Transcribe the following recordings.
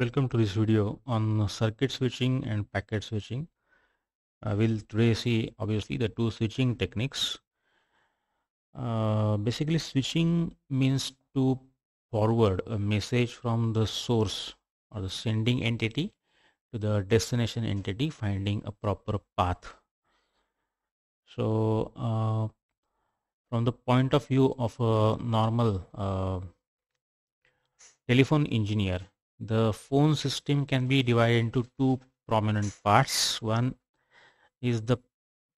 Welcome to this video on circuit switching and packet switching. I uh, we'll today see obviously the two switching techniques. Uh, basically switching means to forward a message from the source or the sending entity to the destination entity finding a proper path. So uh, from the point of view of a normal uh, telephone engineer the phone system can be divided into two prominent parts one is the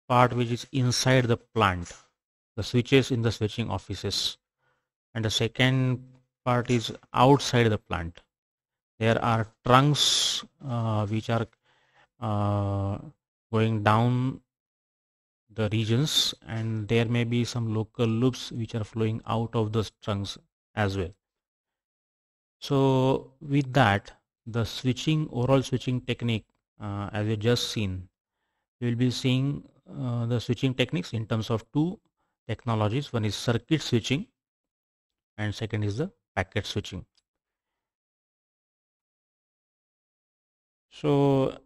part which is inside the plant the switches in the switching offices and the second part is outside the plant there are trunks uh, which are uh, going down the regions and there may be some local loops which are flowing out of the trunks as well so with that, the switching overall switching technique, uh, as we just seen, we will be seeing uh, the switching techniques in terms of two technologies. One is circuit switching, and second is the packet switching. So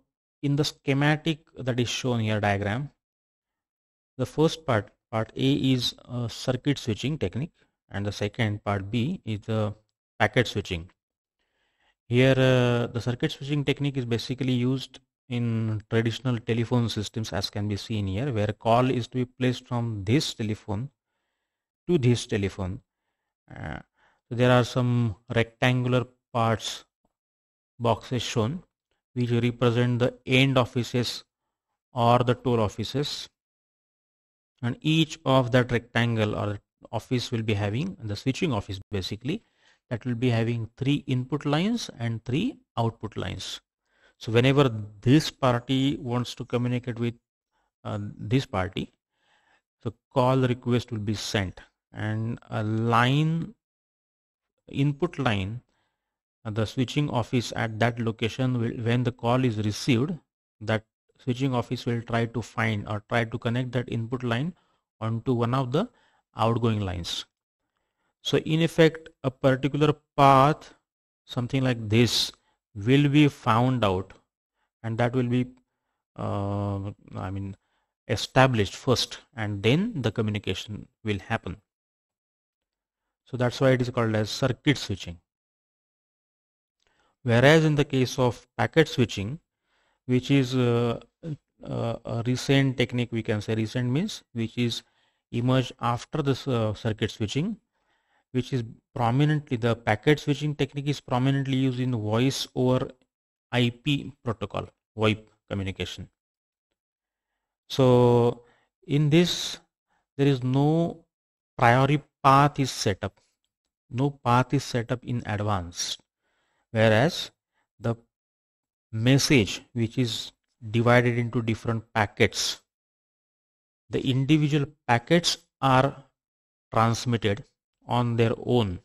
in the schematic that is shown here diagram, the first part part A is circuit switching technique and the second part B is the packet switching. Here uh, the circuit switching technique is basically used in traditional telephone systems as can be seen here where a call is to be placed from this telephone to this telephone. Uh, so there are some rectangular parts boxes shown which represent the end offices or the toll offices and each of that rectangle or office will be having the switching office basically that will be having three input lines and three output lines so whenever this party wants to communicate with uh, this party the call request will be sent and a line input line uh, the switching office at that location will when the call is received that switching office will try to find or try to connect that input line onto one of the outgoing lines so in effect a particular path something like this will be found out and that will be uh, I mean established first and then the communication will happen so that's why it is called as circuit switching whereas in the case of packet switching which is uh, uh, a recent technique we can say recent means which is emerged after this uh, circuit switching which is prominently the packet switching technique is prominently used in voice over IP protocol VoIP communication. So in this there is no priori path is set up no path is set up in advance whereas the message which is divided into different packets the individual packets are transmitted on their own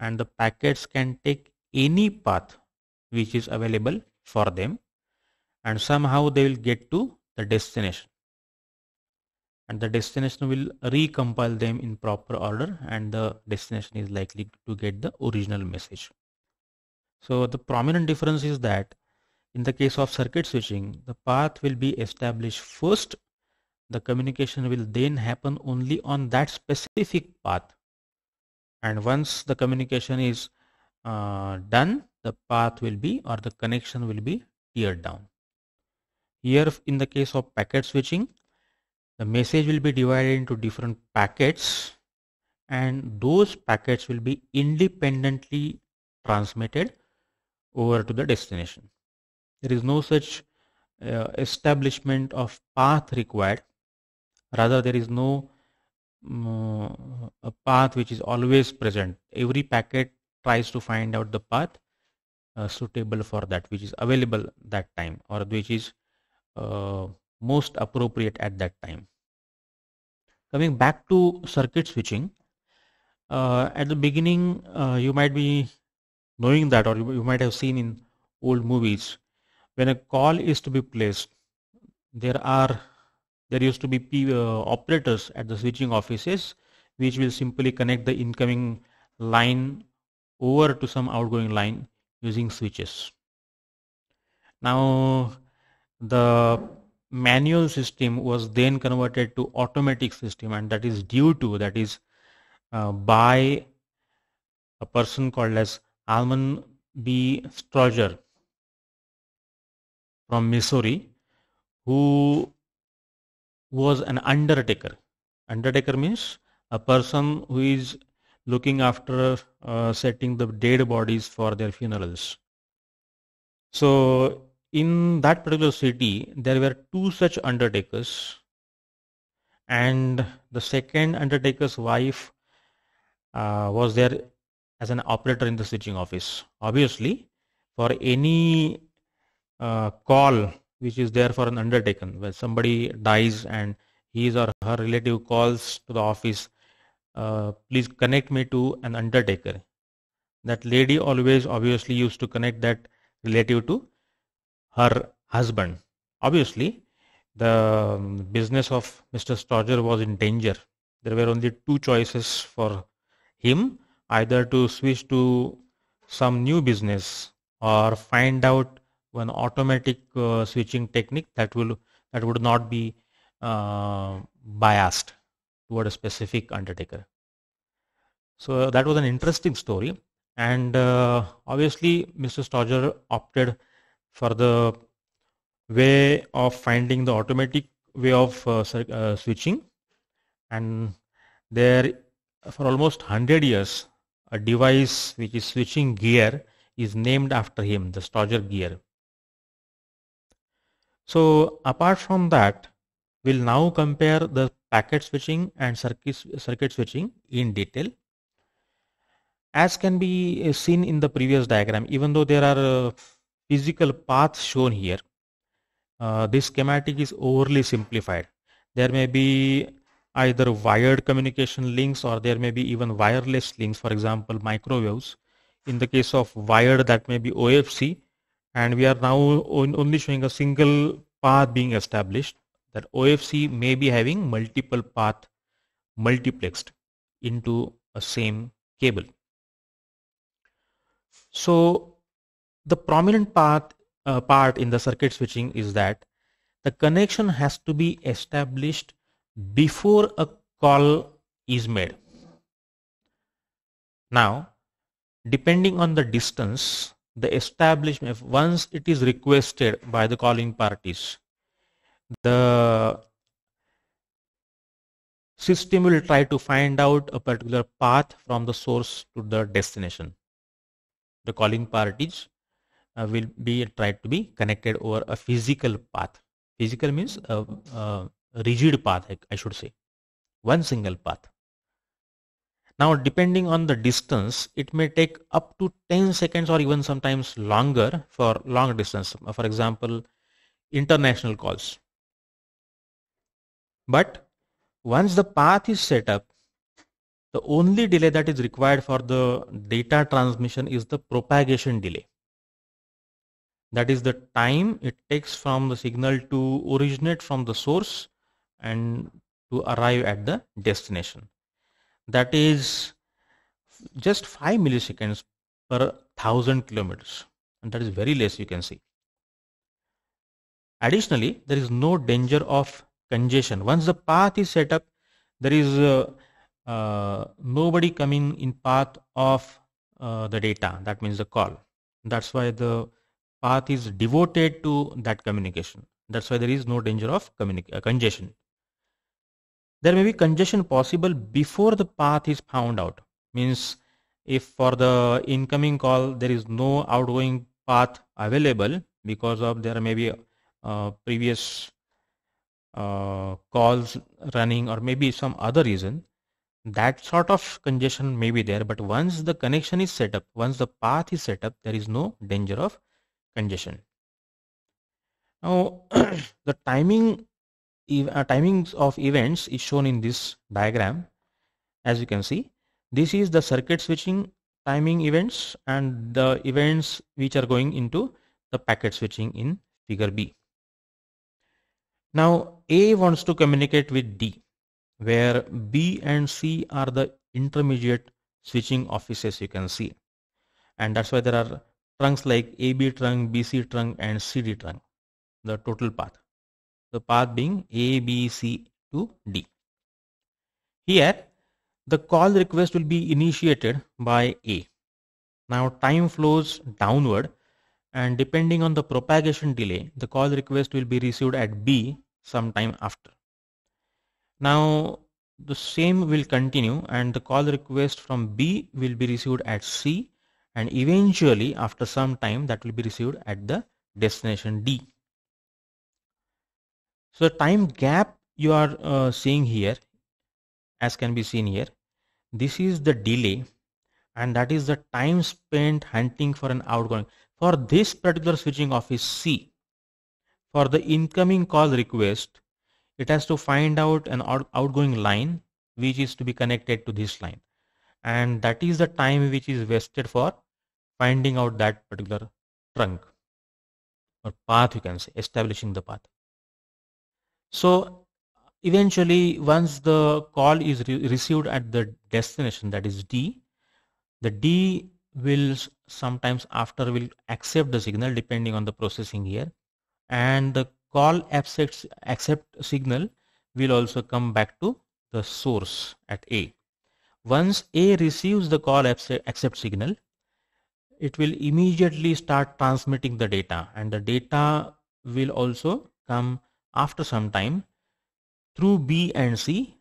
and the packets can take any path which is available for them and somehow they will get to the destination and the destination will recompile them in proper order and the destination is likely to get the original message. So the prominent difference is that in the case of circuit switching the path will be established first the communication will then happen only on that specific path and once the communication is uh, done the path will be or the connection will be teared down here in the case of packet switching the message will be divided into different packets and those packets will be independently transmitted over to the destination there is no such uh, establishment of path required rather there is no uh, a path which is always present every packet tries to find out the path uh, suitable for that which is available that time or which is uh, most appropriate at that time coming back to circuit switching uh, at the beginning uh, you might be knowing that or you, you might have seen in old movies when a call is to be placed there are there used to be P, uh, operators at the switching offices which will simply connect the incoming line over to some outgoing line using switches. Now the manual system was then converted to automatic system and that is due to that is uh, by a person called as Alman B. Stroger from Missouri who was an undertaker. Undertaker means a person who is looking after uh, setting the dead bodies for their funerals. So in that particular city, there were two such undertakers, and the second undertaker's wife uh, was there as an operator in the stitching office. Obviously, for any uh, call which is there for an undertaken where somebody dies and his or her relative calls to the office uh, please connect me to an undertaker that lady always obviously used to connect that relative to her husband obviously the um, business of mr stodger was in danger there were only two choices for him either to switch to some new business or find out one automatic uh, switching technique that will that would not be uh, biased toward a specific undertaker. So that was an interesting story, and uh, obviously Mr. Stodger opted for the way of finding the automatic way of uh, uh, switching, and there for almost 100 years a device which is switching gear is named after him, the Stodger gear. So apart from that, we'll now compare the packet switching and circuit, circuit switching in detail. As can be uh, seen in the previous diagram, even though there are uh, physical paths shown here, uh, this schematic is overly simplified. There may be either wired communication links or there may be even wireless links, for example, microwaves. In the case of wired, that may be OFC and we are now only showing a single path being established that OFC may be having multiple path multiplexed into a same cable. So the prominent path uh, part in the circuit switching is that the connection has to be established before a call is made. Now depending on the distance the establishment once it is requested by the calling parties the system will try to find out a particular path from the source to the destination the calling parties uh, will be tried to be connected over a physical path physical means a, a rigid path I should say one single path now depending on the distance, it may take up to 10 seconds or even sometimes longer for long distance, for example, international calls. But once the path is set up, the only delay that is required for the data transmission is the propagation delay. That is the time it takes from the signal to originate from the source and to arrive at the destination that is just 5 milliseconds per 1000 kilometers and that is very less you can see additionally there is no danger of congestion once the path is set up there is uh, uh, nobody coming in path of uh, the data that means the call that's why the path is devoted to that communication that's why there is no danger of uh, congestion there may be congestion possible before the path is found out means if for the incoming call there is no outgoing path available because of there may be uh, previous uh, calls running or maybe some other reason that sort of congestion may be there but once the connection is set up once the path is set up there is no danger of congestion now the timing uh, timings of events is shown in this diagram as you can see this is the circuit switching timing events and the events which are going into the packet switching in figure B. Now A wants to communicate with D where B and C are the intermediate switching offices you can see and that's why there are trunks like AB trunk, BC trunk and CD trunk the total path the path being A, B, C to D. Here the call request will be initiated by A. Now time flows downward and depending on the propagation delay, the call request will be received at B sometime after. Now the same will continue and the call request from B will be received at C and eventually after some time that will be received at the destination D so time gap you are uh, seeing here as can be seen here this is the delay and that is the time spent hunting for an outgoing for this particular switching off is C for the incoming call request it has to find out an out outgoing line which is to be connected to this line and that is the time which is wasted for finding out that particular trunk or path you can say establishing the path so eventually once the call is re received at the destination that is D, the D will sometimes after will accept the signal depending on the processing here and the call accepts accept signal will also come back to the source at A. Once A receives the call accept signal, it will immediately start transmitting the data and the data will also come after some time through B and C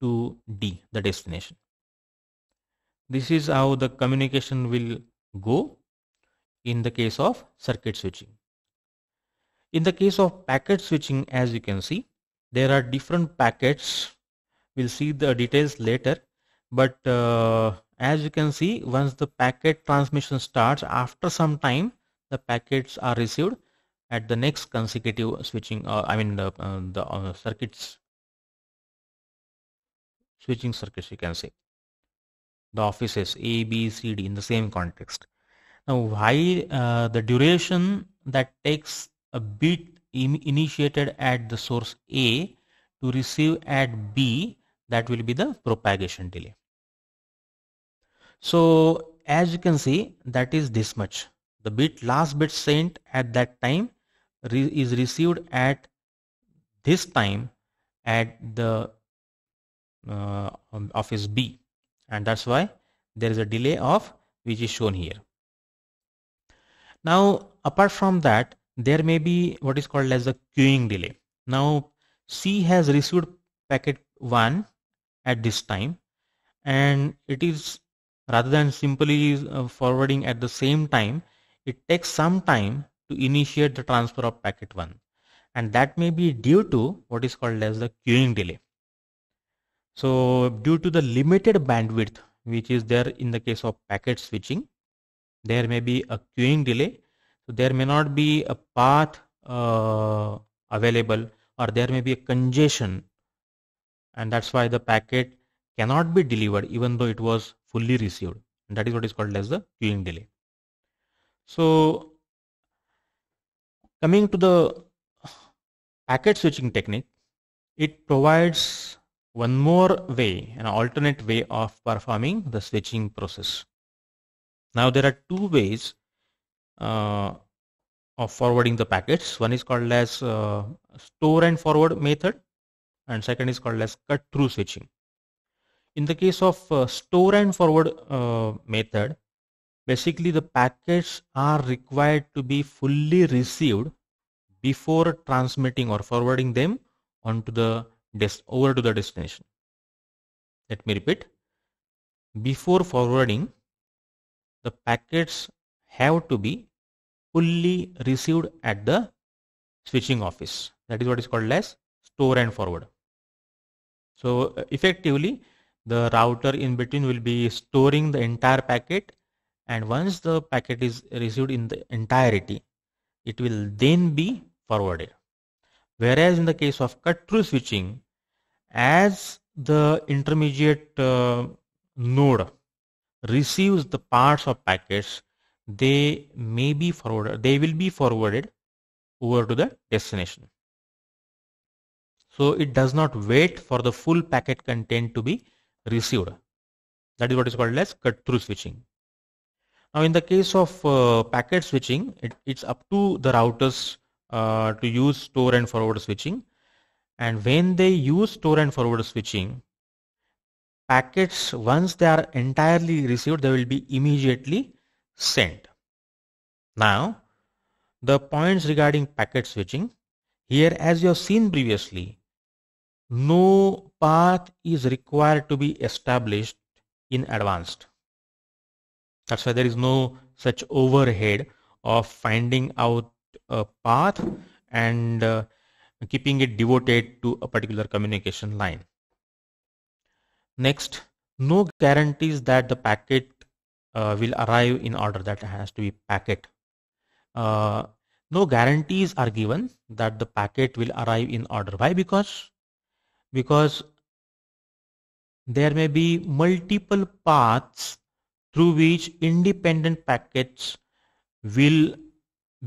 to D, the destination. This is how the communication will go in the case of circuit switching. In the case of packet switching, as you can see, there are different packets. We'll see the details later. But uh, as you can see, once the packet transmission starts, after some time, the packets are received at the next consecutive switching uh, I mean the, uh, the uh, circuits switching circuits you can say the offices A B C D in the same context now why uh, the duration that takes a bit initiated at the source A to receive at B that will be the propagation delay so as you can see that is this much the bit last bit sent at that time re is received at this time at the uh, um, office B and that's why there is a delay of which is shown here. Now apart from that there may be what is called as a queuing delay. Now C has received packet 1 at this time and it is rather than simply uh, forwarding at the same time it takes some time to initiate the transfer of packet 1 and that may be due to what is called as the queuing delay. So due to the limited bandwidth which is there in the case of packet switching, there may be a queuing delay. So there may not be a path uh, available or there may be a congestion and that's why the packet cannot be delivered even though it was fully received. And that is what is called as the queuing delay. So Coming to the packet switching technique, it provides one more way, an alternate way of performing the switching process. Now there are two ways uh, of forwarding the packets. One is called as uh, store and forward method and second is called as cut through switching. In the case of uh, store and forward uh, method, basically the packets are required to be fully received before transmitting or forwarding them onto the des- over to the destination let me repeat before forwarding the packets have to be fully received at the switching office that is what is called as store and forward so effectively the router in between will be storing the entire packet and once the packet is received in the entirety it will then be forwarded whereas in the case of cut through switching as the intermediate uh, node receives the parts of packets they may be forwarded they will be forwarded over to the destination so it does not wait for the full packet content to be received that is what is called as cut through switching now in the case of uh, packet switching, it, it's up to the routers uh, to use store and forward switching. And when they use store and forward switching, packets once they are entirely received, they will be immediately sent. Now, the points regarding packet switching. Here as you have seen previously, no path is required to be established in advance. That's why there is no such overhead of finding out a path and uh, keeping it devoted to a particular communication line. Next, no guarantees that the packet uh, will arrive in order that has to be packet. Uh, no guarantees are given that the packet will arrive in order. Why? Because because there may be multiple paths through which independent packets will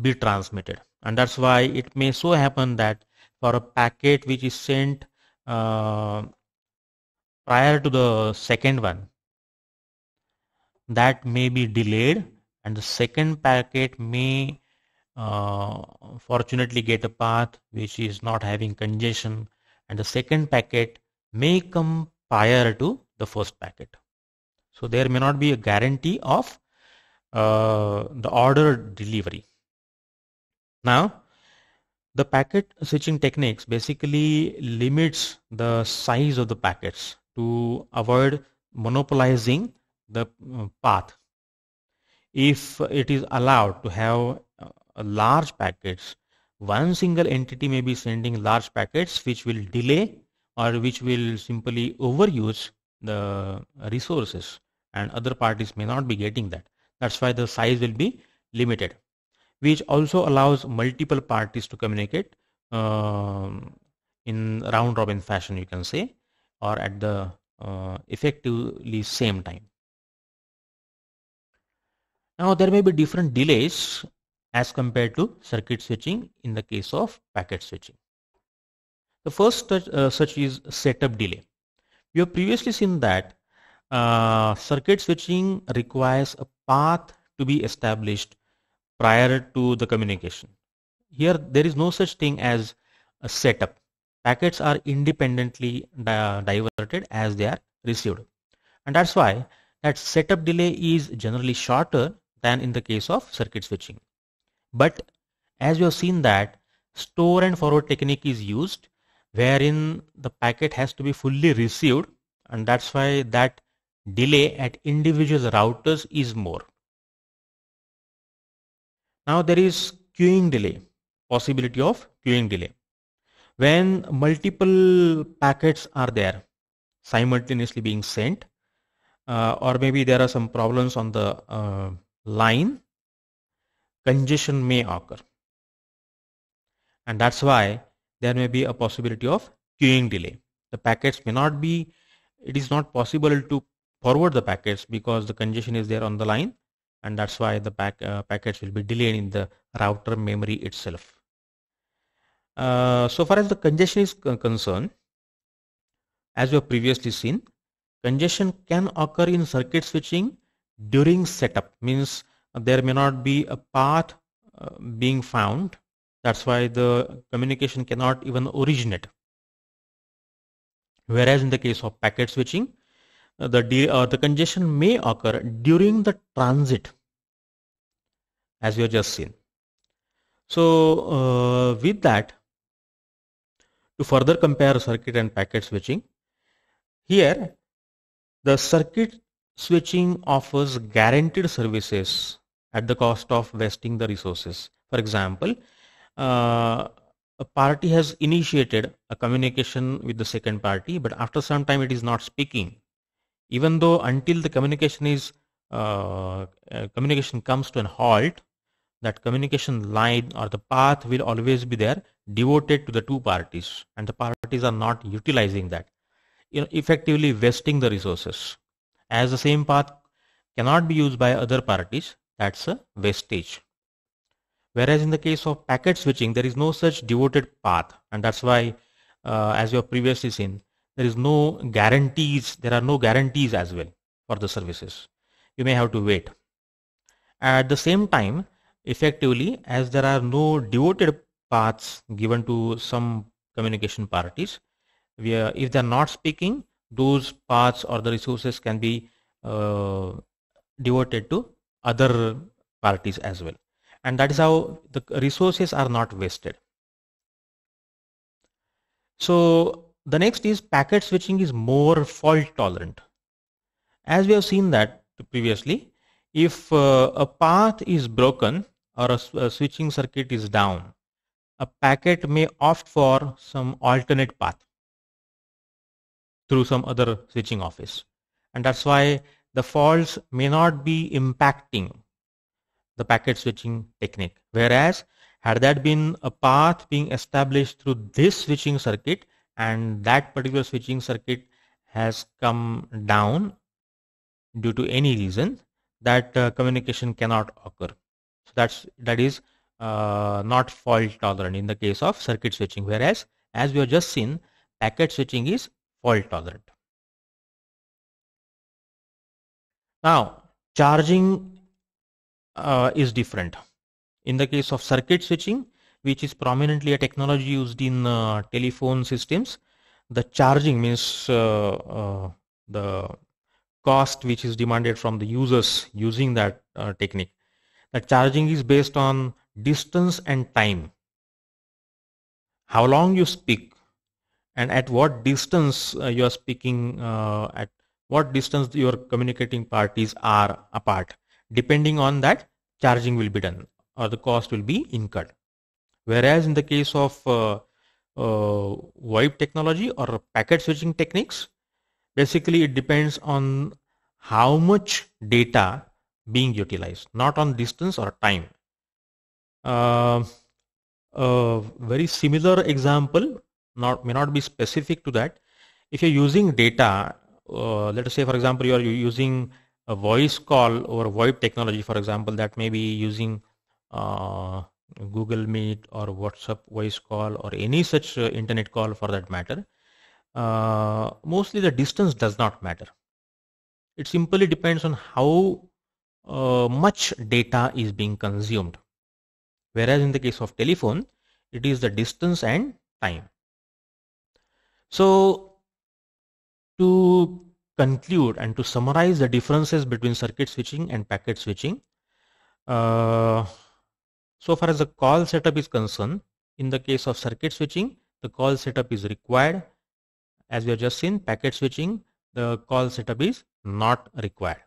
be transmitted and that's why it may so happen that for a packet which is sent uh, prior to the second one that may be delayed and the second packet may uh, fortunately get a path which is not having congestion and the second packet may come prior to the first packet so there may not be a guarantee of uh, the order delivery. Now, the packet switching techniques basically limits the size of the packets to avoid monopolizing the uh, path. If it is allowed to have uh, large packets, one single entity may be sending large packets which will delay or which will simply overuse the resources and other parties may not be getting that. That's why the size will be limited, which also allows multiple parties to communicate um, in round robin fashion, you can say, or at the uh, effectively same time. Now there may be different delays as compared to circuit switching in the case of packet switching. The first uh, such is setup delay. We have previously seen that uh, circuit switching requires a path to be established prior to the communication. Here there is no such thing as a setup. Packets are independently di diverted as they are received. And that's why that setup delay is generally shorter than in the case of circuit switching. But as you have seen that store and forward technique is used wherein the packet has to be fully received and that's why that delay at individual routers is more. Now there is queuing delay, possibility of queuing delay. When multiple packets are there simultaneously being sent uh, or maybe there are some problems on the uh, line, congestion may occur. And that's why there may be a possibility of queuing delay. The packets may not be, it is not possible to forward the packets because the congestion is there on the line and that's why the pack, uh, packets will be delayed in the router memory itself. Uh, so far as the congestion is concerned, as we have previously seen, congestion can occur in circuit switching during setup means there may not be a path uh, being found that's why the communication cannot even originate whereas in the case of packet switching the, uh, the congestion may occur during the transit as we have just seen. So uh, with that, to further compare circuit and packet switching, here the circuit switching offers guaranteed services at the cost of wasting the resources. For example, uh, a party has initiated a communication with the second party, but after some time it is not speaking even though until the communication is uh, uh, communication comes to an halt that communication line or the path will always be there devoted to the two parties and the parties are not utilizing that you know effectively wasting the resources as the same path cannot be used by other parties that's a wastage whereas in the case of packet switching there is no such devoted path and that's why uh, as you have previously seen there is no guarantees, there are no guarantees as well for the services. You may have to wait. At the same time, effectively, as there are no devoted paths given to some communication parties, we are, if they are not speaking, those paths or the resources can be uh, devoted to other parties as well. And that is how the resources are not wasted. So the next is packet switching is more fault tolerant. As we have seen that previously, if uh, a path is broken or a, a switching circuit is down, a packet may opt for some alternate path through some other switching office. And that's why the faults may not be impacting the packet switching technique. Whereas had that been a path being established through this switching circuit, and that particular switching circuit has come down due to any reason that uh, communication cannot occur so that's that is uh, not fault tolerant in the case of circuit switching whereas as we have just seen packet switching is fault tolerant now charging uh, is different in the case of circuit switching which is prominently a technology used in uh, telephone systems. The charging means uh, uh the cost which is demanded from the users using that uh, technique. The charging is based on distance and time. How long you speak and at what distance uh, you are speaking at what distance your communicating parties are apart. Depending on that, charging will be done or the cost will be incurred. Whereas in the case of uh, uh, VoIP technology or packet switching techniques, basically it depends on how much data being utilized, not on distance or time. Uh, a very similar example, not may not be specific to that. If you're using data, uh, let us say for example you are using a voice call or VoIP technology, for example, that may be using uh, Google Meet or WhatsApp voice call or any such uh, internet call for that matter, uh, mostly the distance does not matter. It simply depends on how uh, much data is being consumed. Whereas in the case of telephone, it is the distance and time. So to conclude and to summarize the differences between circuit switching and packet switching, uh, so far as the call setup is concerned, in the case of circuit switching, the call setup is required. As we have just seen, packet switching, the call setup is not required.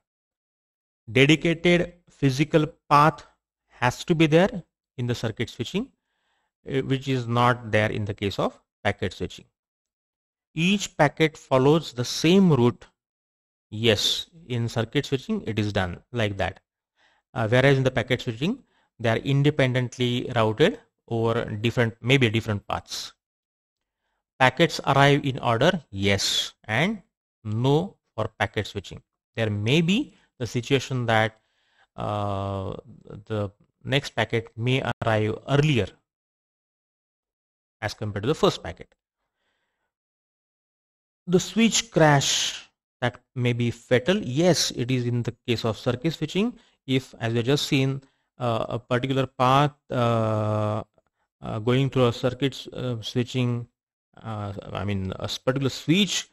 Dedicated physical path has to be there in the circuit switching, eh, which is not there in the case of packet switching. Each packet follows the same route. Yes, in circuit switching, it is done like that. Uh, whereas in the packet switching, they are independently routed over different maybe different paths packets arrive in order yes and no for packet switching there may be the situation that uh, the next packet may arrive earlier as compared to the first packet the switch crash that may be fatal yes it is in the case of circuit switching if as we just seen uh, a particular path uh, uh, going through a circuit uh, switching uh, I mean a particular switch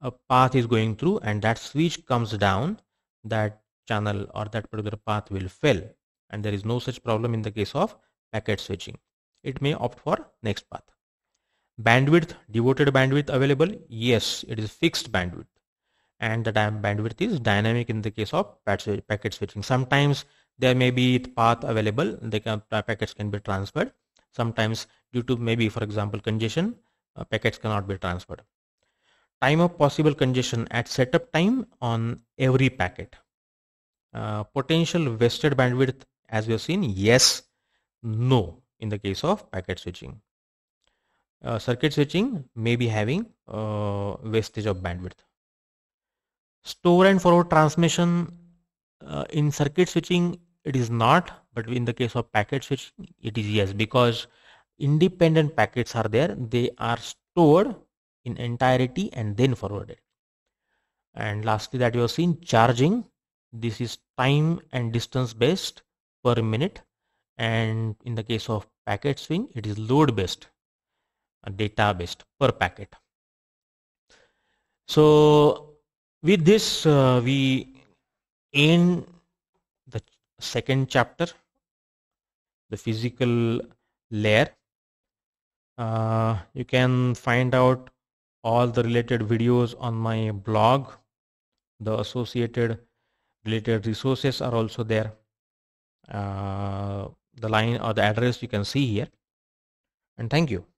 a path is going through and that switch comes down that channel or that particular path will fail and there is no such problem in the case of packet switching it may opt for next path bandwidth devoted bandwidth available yes it is fixed bandwidth and the bandwidth is dynamic in the case of packet switching sometimes there may be path available they can uh, packets can be transferred sometimes due to maybe for example congestion uh, packets cannot be transferred time of possible congestion at setup time on every packet uh, potential wasted bandwidth as we have seen yes no in the case of packet switching uh, circuit switching may be having uh, wastage of bandwidth store and forward transmission uh, in circuit switching it is not but in the case of packet switching, it is yes because independent packets are there they are stored in entirety and then forwarded and lastly that you have seen charging this is time and distance based per minute and in the case of packet swing it is load based uh, data based per packet so with this uh, we in the second chapter the physical layer uh, you can find out all the related videos on my blog the associated related resources are also there uh, the line or the address you can see here and thank you